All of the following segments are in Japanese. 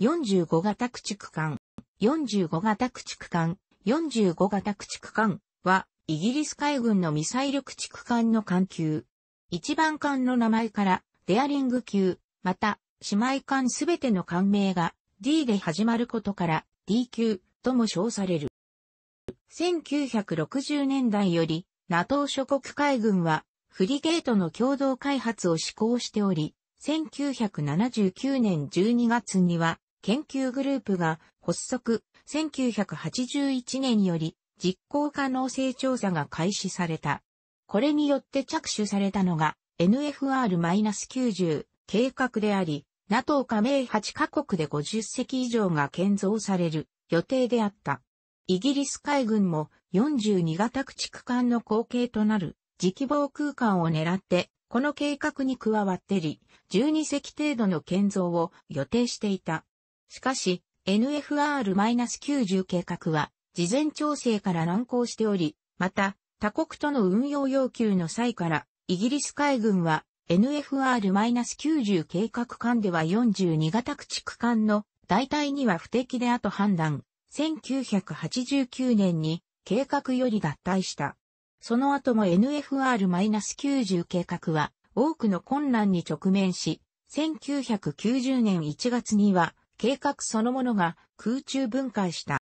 45型駆逐艦、45型駆逐艦、45型駆逐艦は、イギリス海軍のミサイル駆逐艦の艦級。一番艦の名前から、デアリング級、また、姉妹艦すべての艦名が D で始まることから D 級とも称される。1960年代より、NATO 諸国海軍は、フリゲートの共同開発を施行しており、1979年12月には、研究グループが発足、1981年より実行可能性調査が開始された。これによって着手されたのが NFR-90 計画であり、NATO 加盟8カ国で50隻以上が建造される予定であった。イギリス海軍も42型駆逐艦の後継となる磁気防空艦を狙って、この計画に加わってり、12隻程度の建造を予定していた。しかし、NFR-90 計画は、事前調整から難航しており、また、他国との運用要求の際から、イギリス海軍は、NFR-90 計画間では42型駆逐艦の代替には不適であと判断、1989年に計画より脱退した。その後も NFR-90 計画は多くの困難に直面し、1990年1月には計画そのものが空中分解した。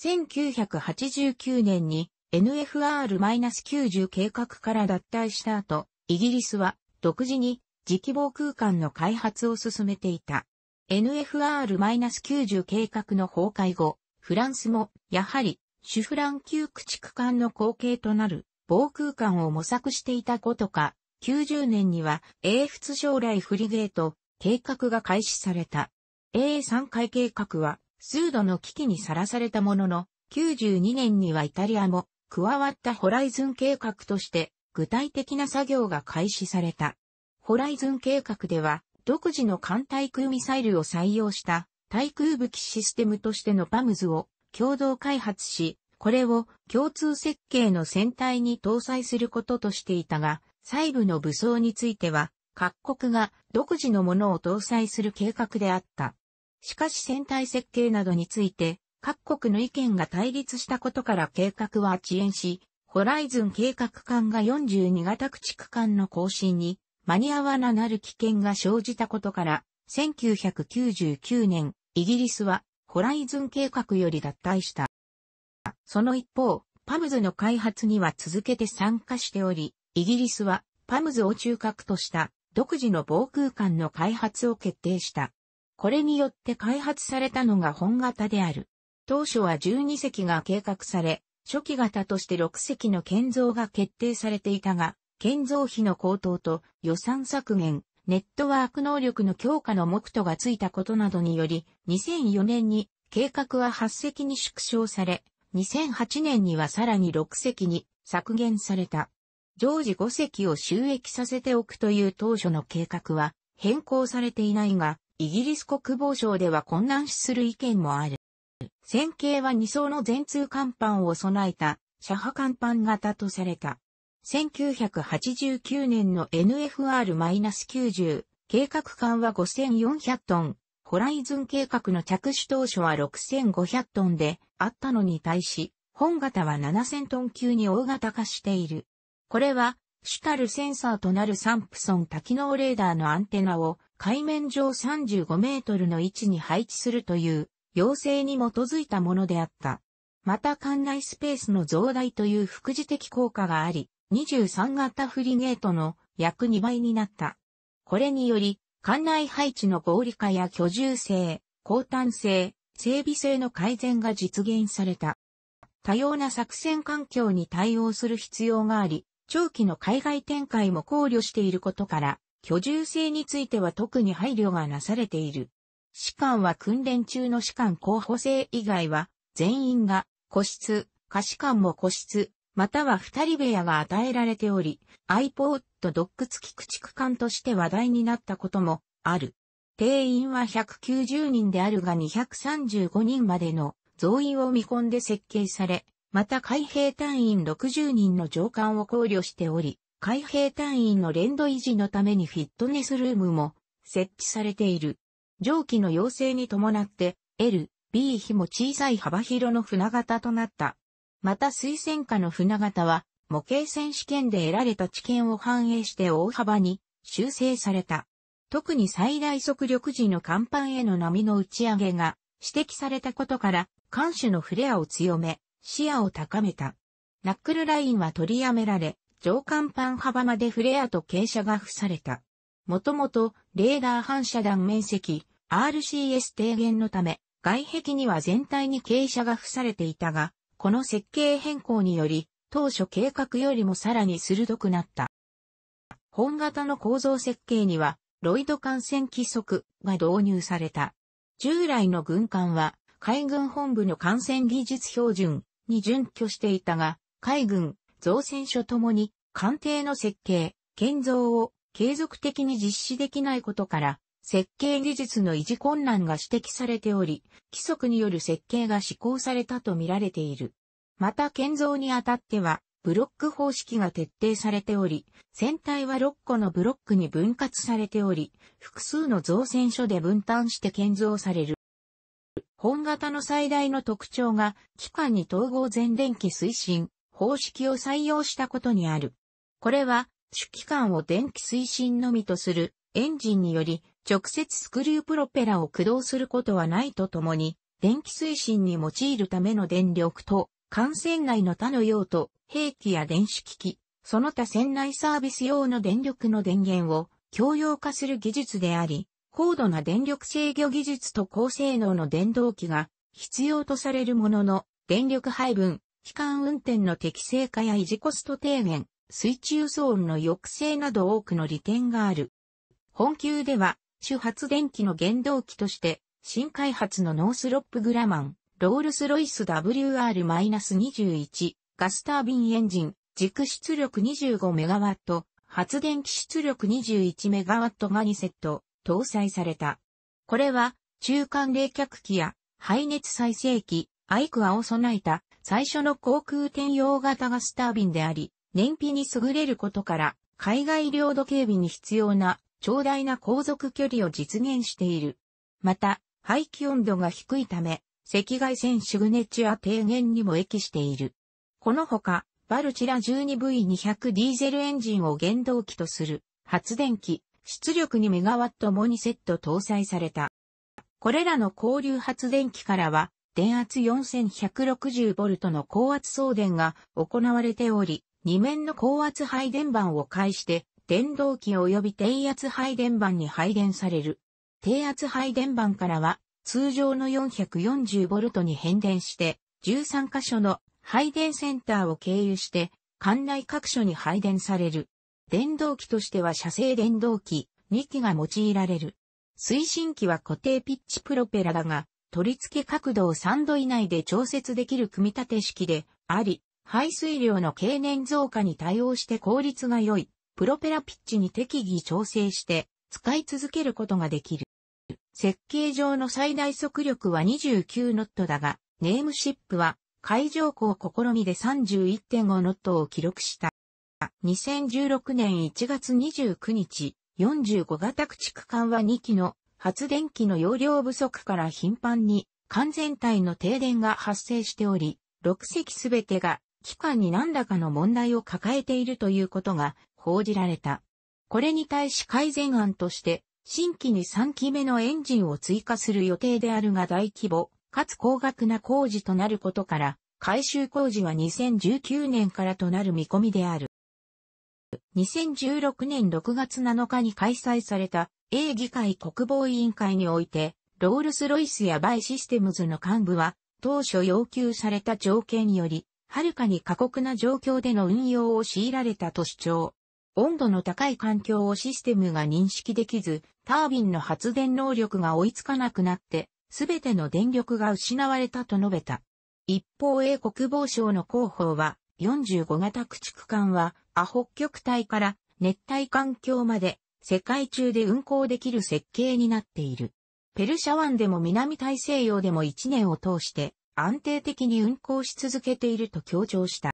1989年に NFR-90 計画から脱退した後、イギリスは独自に磁気防空間の開発を進めていた。NFR-90 計画の崩壊後、フランスもやはりシュフラン級駆逐艦の後継となる防空間を模索していたことか、90年には英仏将来フリゲート計画が開始された。A3 回計画は、数度の危機にさらされたものの、92年にはイタリアも加わったホライズン計画として具体的な作業が開始された。ホライズン計画では独自の艦対空ミサイルを採用した対空武器システムとしてのパムズを共同開発し、これを共通設計の船体に搭載することとしていたが、細部の武装については各国が独自のものを搭載する計画であった。しかし船体設計などについて、各国の意見が対立したことから計画は遅延し、ホライズン計画艦が42型駆逐艦の更新に間に合わななる危険が生じたことから、1999年、イギリスはホライズン計画より脱退した。その一方、パムズの開発には続けて参加しており、イギリスはパムズを中核とした独自の防空間の開発を決定した。これによって開発されたのが本型である。当初は12隻が計画され、初期型として6隻の建造が決定されていたが、建造費の高騰と予算削減、ネットワーク能力の強化の目途がついたことなどにより、2004年に計画は8隻に縮小され、2008年にはさらに6隻に削減された。常時5隻を収益させておくという当初の計画は変更されていないが、イギリス国防省では混乱する意見もある。戦型は2層の全通甲板を備えた、車波甲板型とされた。1989年の NFR-90 計画艦は5400トン、ホライズン計画の着手当初は6500トンであったのに対し、本型は7000トン級に大型化している。これは、主たるセンサーとなるサンプソン多機能レーダーのアンテナを海面上35メートルの位置に配置するという要請に基づいたものであった。また艦内スペースの増大という副次的効果があり、23型フリゲートの約2倍になった。これにより、艦内配置の合理化や居住性、高端性、整備性の改善が実現された。多様な作戦環境に対応する必要があり、長期の海外展開も考慮していることから、居住性については特に配慮がなされている。士官は訓練中の士官候補生以外は、全員が、個室、貸士官も個室、または二人部屋が与えられており、iPod ドック付き駆逐艦として話題になったこともある。定員は190人であるが235人までの増員を見込んで設計され、また海兵隊員60人の上官を考慮しており、海兵隊員の連動維持のためにフィットネスルームも設置されている。蒸気の要請に伴って L、B 比も小さい幅広の船型となった。また推薦下の船型は模型選手権で得られた知見を反映して大幅に修正された。特に最大速力時の甲板への波の打ち上げが指摘されたことから、艦首のフレアを強め、視野を高めた。ナックルラインは取りやめられ、上甲板幅までフレアと傾斜が付された。もともと、レーダー反射弾面積、RCS 低減のため、外壁には全体に傾斜が付されていたが、この設計変更により、当初計画よりもさらに鋭くなった。本型の構造設計には、ロイド艦船規則が導入された。従来の軍艦は、海軍本部の艦船技術標準に準拠していたが、海軍、造船所ともに、艦艇の設計、建造を継続的に実施できないことから、設計技術の維持困難が指摘されており、規則による設計が施行されたとみられている。また建造にあたっては、ブロック方式が徹底されており、船体は6個のブロックに分割されており、複数の造船所で分担して建造される。本型の最大の特徴が、機関に統合全電気推進方式を採用したことにある。これは、主機関を電気推進のみとするエンジンにより、直接スクリュープロペラを駆動することはないとともに、電気推進に用いるための電力と、艦船内の他の用途、兵器や電子機器、その他船内サービス用の電力の電源を共用化する技術であり、高度な電力制御技術と高性能の電動機が必要とされるものの、電力配分、機関運転の適正化や維持コスト低減、水中騒音の抑制など多くの利点がある。本級では、主発電機の原動機として、新開発のノースロップグラマン、ロールスロイス WR-21、ガスタービンエンジン、軸出力 25MW、発電機出力 21MW が2セット、搭載された。これは、中間冷却機や排熱再生機、アイクアを備えた最初の航空転用型ガスタービンであり、燃費に優れることから、海外領土警備に必要な長大な航続距離を実現している。また、排気温度が低いため、赤外線シグネチュア低減にも益している。このほか、バルチラ 12V200 ディーゼルエンジンを原動機とする発電機、出力2ワットモニセット搭載された。これらの交流発電機からは、電圧4 1 6 0トの高圧送電が行われており、2面の高圧配電盤を介して、電動機及び低圧配電盤に配電される。低圧配電盤からは、通常の4 4 0トに変電して、13箇所の配電センターを経由して、管内各所に配電される。電動機としては車製電動機2機が用いられる。推進機は固定ピッチプロペラだが、取り付け角度を3度以内で調節できる組み立て式であり、排水量の経年増加に対応して効率が良い、プロペラピッチに適宜調整して使い続けることができる。設計上の最大速力は29ノットだが、ネームシップは海上港試みで31.5ノットを記録した。2016年1月29日、45型駆逐艦は2機の発電機の容量不足から頻繁に完全体の停電が発生しており、6隻すべてが機関に何らかの問題を抱えているということが報じられた。これに対し改善案として、新規に3機目のエンジンを追加する予定であるが大規模、かつ高額な工事となることから、改修工事は2019年からとなる見込みである。2016年6月7日に開催された、英議会国防委員会において、ロールスロイスやバイシステムズの幹部は、当初要求された条件より、はるかに過酷な状況での運用を強いられたと主張。温度の高い環境をシステムが認識できず、タービンの発電能力が追いつかなくなって、すべての電力が失われたと述べた。一方、英国防省の広報は、45型駆逐艦は、ア北極帯から熱帯環境まで世界中で運行できる設計になっている。ペルシャ湾でも南大西洋でも1年を通して安定的に運行し続けていると強調した。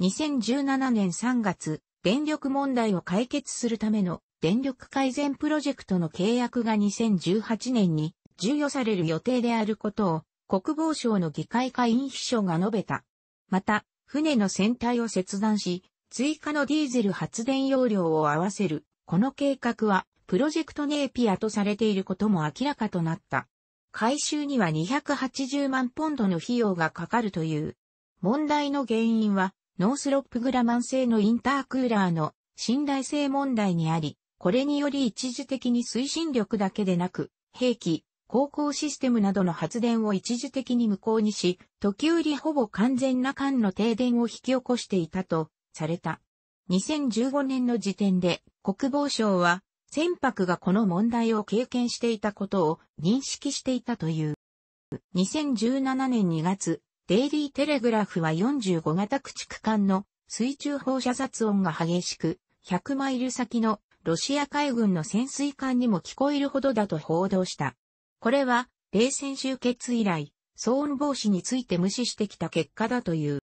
2017年3月、電力問題を解決するための電力改善プロジェクトの契約が2018年に授与される予定であることを国防省の議会会員秘書が述べた。また、船の船体を切断し、追加のディーゼル発電容量を合わせる、この計画は、プロジェクトネーピアとされていることも明らかとなった。回収には280万ポンドの費用がかかるという。問題の原因は、ノースロップグラマン製のインタークーラーの信頼性問題にあり、これにより一時的に推進力だけでなく、兵器、航行システムなどの発電を一時的に無効にし、時折ほぼ完全な間の停電を引き起こしていたとされた。2015年の時点で国防省は船舶がこの問題を経験していたことを認識していたという。2017年2月、デイリーテレグラフは45型駆逐艦の水中放射雑音が激しく、100マイル先のロシア海軍の潜水艦にも聞こえるほどだと報道した。これは冷戦終結以来、騒音防止について無視してきた結果だという。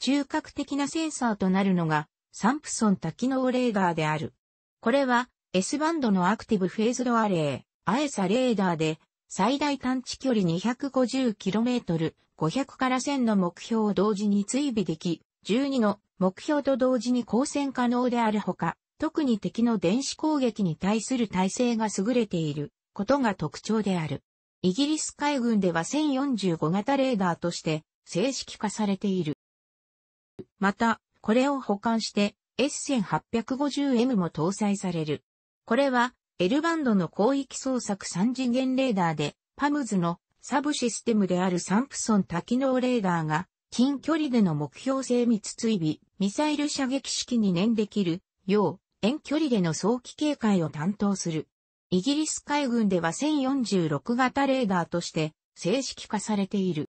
中核的なセンサーとなるのがサンプソン多機能レーダーである。これは S バンドのアクティブフェーズドアレー、アエサレーダーで最大探知距離 250km、500から1000の目標を同時に追尾でき、12の目標と同時に光線可能であるほか、特に敵の電子攻撃に対する耐性が優れていることが特徴である。イギリス海軍では1045型レーダーとして正式化されている。また、これを保管して S1850M も搭載される。これは L バンドの広域捜索3次元レーダーで、パムズのサブシステムであるサンプソン多機能レーダーが近距離での目標精密追尾、ミサイル射撃式に念できるよう遠距離での早期警戒を担当する。イギリス海軍では1046型レーダーとして正式化されている。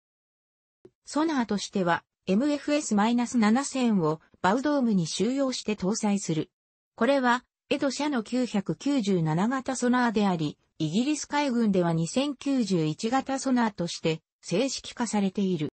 ソナーとしては MFS-7000 をバウドームに収容して搭載する。これは、エド社の997型ソナーであり、イギリス海軍では2091型ソナーとして正式化されている。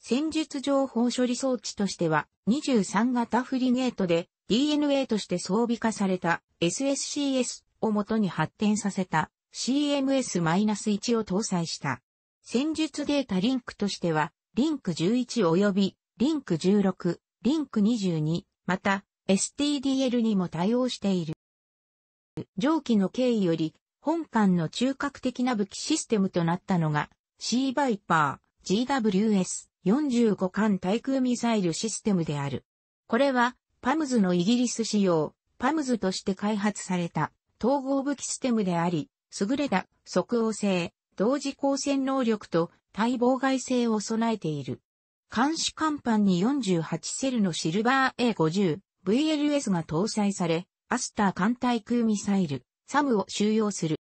戦術情報処理装置としては23型フリゲートで DNA として装備化された SSCS を元に発展させた CMS-1 を搭載した。戦術データリンクとしてはリンク11及びリンク16、リンク22、また STDL にも対応している。上記の経緯より、本館の中核的な武器システムとなったのが C バイパー GWS45 艦対空ミサイルシステムである。これはパムズのイギリス仕様、パムズとして開発された統合武器システムであり、優れた即応性、同時抗戦能力と対妨害性を備えている。監視甲板に48セルのシルバー A50、VLS が搭載され、アスター艦対空ミサイル、サムを収容する。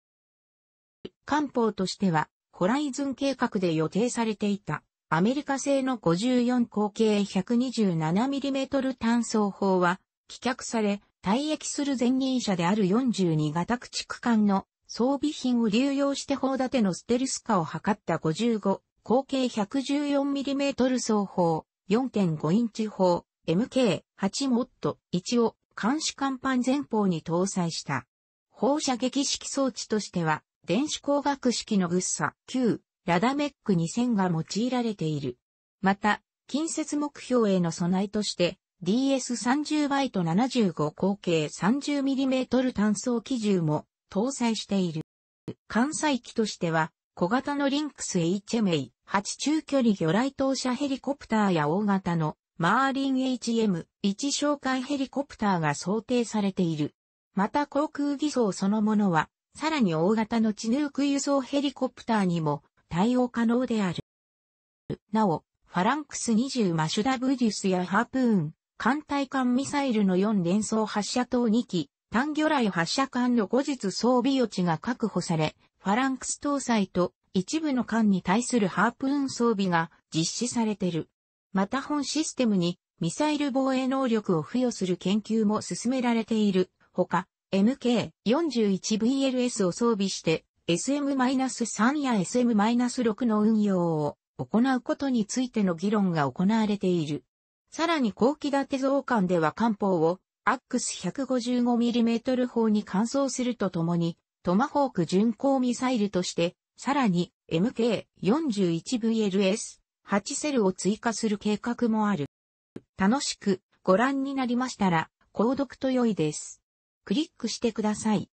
艦砲としては、ホライズン計画で予定されていた、アメリカ製の54口径 127mm 単装砲は、棄却され、退役する前任者である42型駆逐艦の装備品を流用して砲立てのステルス化を図った55、口径 114mm 双方、4.5インチ砲、MK8 モッド1を監視甲板前方に搭載した。放射撃式装置としては、電子工学式のグッサ9、ラダメック2000が用いられている。また、近接目標への備えとして、DS30 バイト75口径 30mm 単装機銃も搭載している。関西機としては、小型のリンクス HMA、8中距離魚雷投射ヘリコプターや大型のマーリン HM、1哨戒ヘリコプターが想定されている。また航空偽装そのものは、さらに大型の地ヌーク輸送ヘリコプターにも対応可能である。なお、ファランクス20マシュダブリュスやハープーン、艦隊艦ミサイルの4連装発射等2機、単魚雷発射管の後日装備余地が確保され、ファランクス搭載と一部の艦に対するハープーン装備が実施されている。また本システムにミサイル防衛能力を付与する研究も進められている。ほか、MK41VLS を装備して SM-3 や SM-6 の運用を行うことについての議論が行われている。さらに後期立て増艦では艦砲をアックス 155mm 砲に換装するとともに、トマホーク巡航ミサイルとして、さらに MK41VLS 8セルを追加する計画もある。楽しくご覧になりましたら、購読と良いです。クリックしてください。